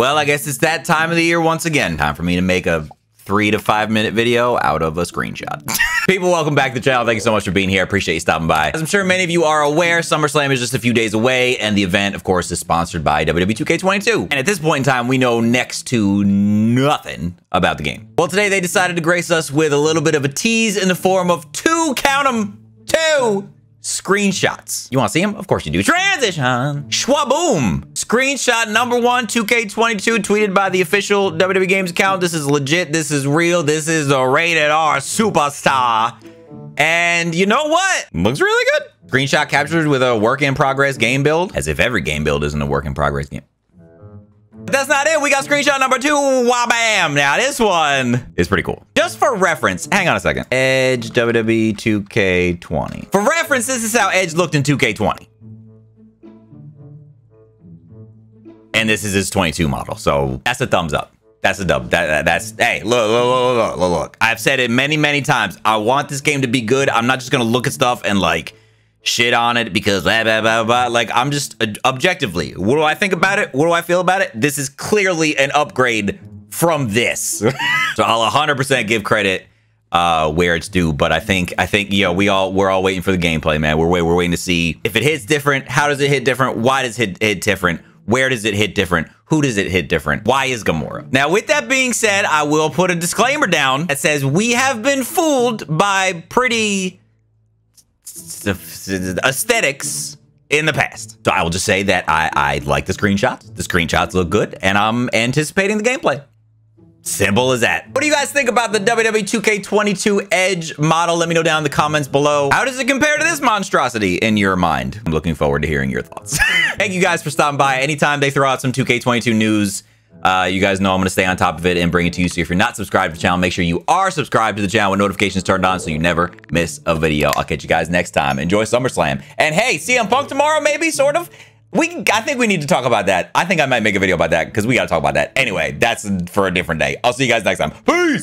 Well, I guess it's that time of the year once again. Time for me to make a three to five minute video out of a screenshot. People, welcome back to the channel. Thank you so much for being here. Appreciate you stopping by. As I'm sure many of you are aware, SummerSlam is just a few days away, and the event, of course, is sponsored by WWE 2K22. And at this point in time, we know next to nothing about the game. Well, today they decided to grace us with a little bit of a tease in the form of two, count 'em, two screenshots. You want to see them? Of course you do. Transition. Schwaboom Screenshot number one, 2K22, tweeted by the official WWE Games account. This is legit. This is real. This is a rated R superstar. And you know what? Looks really good. Screenshot captured with a work in progress game build. As if every game build isn't a work in progress game. But that's not it. We got screenshot number two. Wabam. Now this one is pretty cool. Just for reference, hang on a second. Edge WWE 2K20. For reference, this is how Edge looked in 2K20. and this is his 22 model. So that's a thumbs up. That's a dub. That, that, that's hey, look, look, look, look, look. I've said it many, many times. I want this game to be good. I'm not just gonna look at stuff and like shit on it because blah blah blah blah. Like I'm just uh, objectively. What do I think about it? What do I feel about it? This is clearly an upgrade from this. so I'll 100% give credit uh, where it's due. But I think I think you know we all we're all waiting for the gameplay, man. We're wait, we're waiting to see if it hits different. How does it hit different? Why does it hit different? Where does it hit different? Who does it hit different? Why is Gamora? Now, with that being said, I will put a disclaimer down that says we have been fooled by pretty aesthetics in the past. So I will just say that I, I like the screenshots. The screenshots look good, and I'm anticipating the gameplay. Simple as that. What do you guys think about the WWE 2K22 Edge model? Let me know down in the comments below. How does it compare to this monstrosity in your mind? I'm looking forward to hearing your thoughts. Thank you guys for stopping by. Anytime they throw out some 2K22 news, uh, you guys know I'm going to stay on top of it and bring it to you. So if you're not subscribed to the channel, make sure you are subscribed to the channel with notifications turned on so you never miss a video. I'll catch you guys next time. Enjoy SummerSlam. And hey, CM Punk tomorrow, maybe, sort of. We, I think we need to talk about that. I think I might make a video about that because we got to talk about that. Anyway, that's for a different day. I'll see you guys next time. Peace.